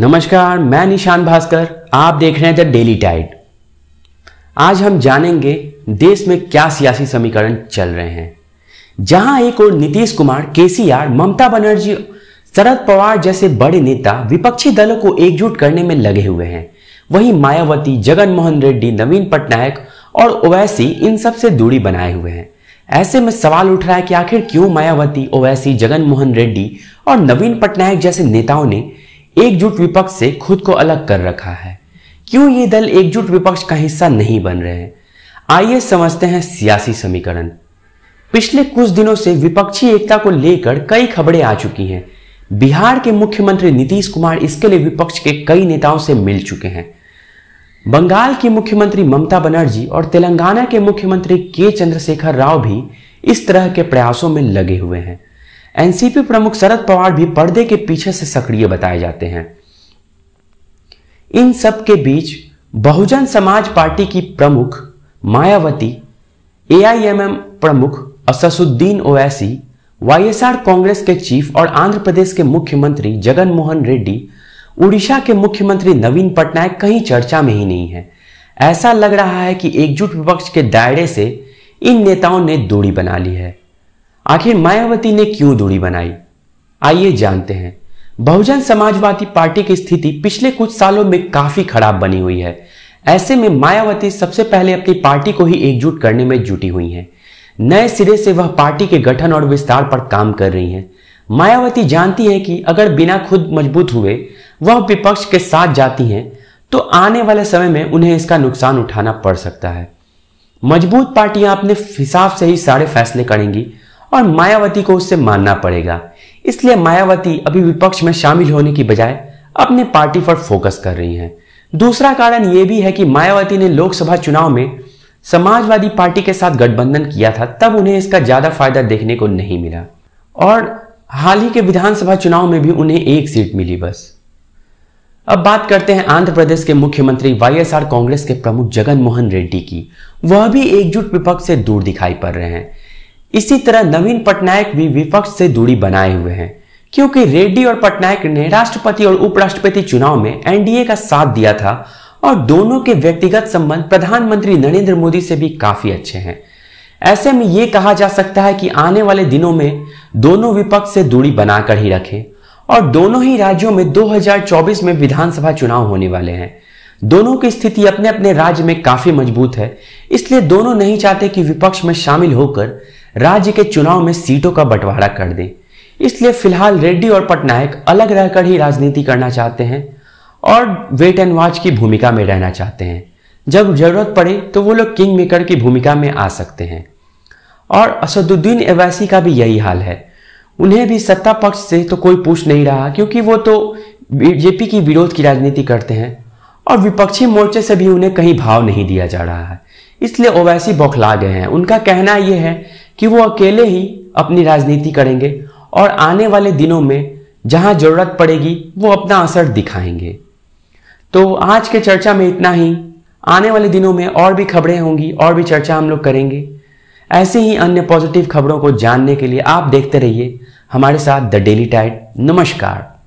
नमस्कार मैं निशान भास्कर आप देख रहे हैं द डेली टाइड आज हम जानेंगे देश में क्या सियासी समीकरण चल रहे हैं जहां एक ओर नीतीश कुमार केसीआर ममता बनर्जी शरद पवार जैसे बड़े नेता विपक्षी दलों को एकजुट करने में लगे हुए हैं वहीं मायावती जगन मोहन रेड्डी नवीन पटनायक और ओवैसी इन सब से दूरी बनाए हुए हैं ऐसे में सवाल उठ रहा है कि आखिर क्यों मायावती ओवैसी जगन मोहन रेड्डी और नवीन पटनायक जैसे नेताओं ने एकजुट विपक्ष से खुद को अलग कर रखा है क्यों ये दल एकजुट विपक्ष का हिस्सा नहीं बन रहे हैं आइए समझते हैं सियासी समीकरण पिछले कुछ दिनों से विपक्षी एकता को लेकर कई खबरें आ चुकी हैं बिहार के मुख्यमंत्री नीतीश कुमार इसके लिए विपक्ष के कई नेताओं से मिल चुके हैं बंगाल की मुख्यमंत्री ममता बनर्जी और तेलंगाना के मुख्यमंत्री के चंद्रशेखर राव भी इस तरह के प्रयासों में लगे हुए हैं एनसीपी प्रमुख शरद पवार भी पर्दे के पीछे से सक्रिय बताए जाते हैं इन सब के बीच बहुजन समाज पार्टी की प्रमुख मायावती एआईएमएम प्रमुख असदुद्दीन ओवैसी वाईएसआर कांग्रेस के चीफ और आंध्र प्रदेश के मुख्यमंत्री जगन मोहन रेड्डी उड़ीसा के मुख्यमंत्री नवीन पटनायक कहीं चर्चा में ही नहीं है ऐसा लग रहा है कि एकजुट विपक्ष के दायरे से इन नेताओं ने दूरी बना ली है आखिर मायावती ने क्यों दूरी बनाई आइए जानते हैं बहुजन समाजवादी पार्टी की स्थिति पिछले कुछ सालों में काफी खराब बनी हुई है ऐसे में मायावती सबसे पहले अपनी पार्टी को ही एकजुट करने में जुटी हुई हैं नए सिरे से वह पार्टी के गठन और विस्तार पर काम कर रही हैं मायावती जानती है कि अगर बिना खुद मजबूत हुए वह विपक्ष के साथ जाती हैं तो आने वाले समय में उन्हें इसका नुकसान उठाना पड़ सकता है मजबूत पार्टियां अपने हिसाब से ही सारे फैसले करेंगी और मायावती को उससे मानना पड़ेगा इसलिए मायावती अभी विपक्ष में शामिल होने की बजाय अपने पार्टी पर फोकस कर रही हैं दूसरा कारण यह भी है कि मायावती ने लोकसभा चुनाव में समाजवादी पार्टी के साथ गठबंधन किया था तब उन्हें इसका ज्यादा फायदा देखने को नहीं मिला और हाल ही के विधानसभा चुनाव में भी उन्हें एक सीट मिली बस अब बात करते हैं आंध्र प्रदेश के मुख्यमंत्री वाईएसआर कांग्रेस के प्रमुख जगन मोहन रेड्डी की वह भी एकजुट विपक्ष से दूर दिखाई पड़ रहे हैं इसी तरह नवीन पटनायक भी विपक्ष से दूरी बनाए हुए हैं क्योंकि रेड्डी और पटनायक ने राष्ट्रपति और उपराष्ट्रपति चुनाव में एनडीए का साथ दिया था और दोनों के व्यक्तिगत संबंध प्रधानमंत्री नरेंद्र मोदी से भी काफी अच्छे हैं ऐसे में ये कहा जा सकता है कि आने वाले दिनों में दोनों विपक्ष से दूरी बनाकर ही रखें और दोनों ही राज्यों में 2024 में विधानसभा चुनाव होने वाले हैं दोनों की स्थिति अपने अपने राज्य में काफी मजबूत है इसलिए दोनों नहीं चाहते कि विपक्ष में शामिल होकर राज्य के चुनाव में सीटों का बंटवारा कर दें इसलिए फिलहाल रेड्डी और पटनायक अलग रहकर ही राजनीति करना चाहते हैं और वेट एंड वॉच की भूमिका में रहना चाहते हैं जब जरूरत पड़े तो वो लोग किंग मेकर की भूमिका में आ सकते हैं और असदुद्दीन अवैसी का भी यही हाल है उन्हें भी सत्ता पक्ष से तो कोई पूछ नहीं रहा क्योंकि वो तो बीजेपी की विरोध की राजनीति करते हैं और विपक्षी मोर्चे से भी उन्हें कहीं भाव नहीं दिया जा रहा है इसलिए ओवैसी बौखला गए हैं उनका कहना यह है कि वो अकेले ही अपनी राजनीति करेंगे और आने वाले दिनों में जहां जरूरत पड़ेगी वो अपना असर दिखाएंगे तो आज के चर्चा में इतना ही आने वाले दिनों में और भी खबरें होंगी और भी चर्चा हम लोग करेंगे ऐसे ही अन्य पॉजिटिव खबरों को जानने के लिए आप देखते रहिए हमारे साथ द डेली टाइट नमस्कार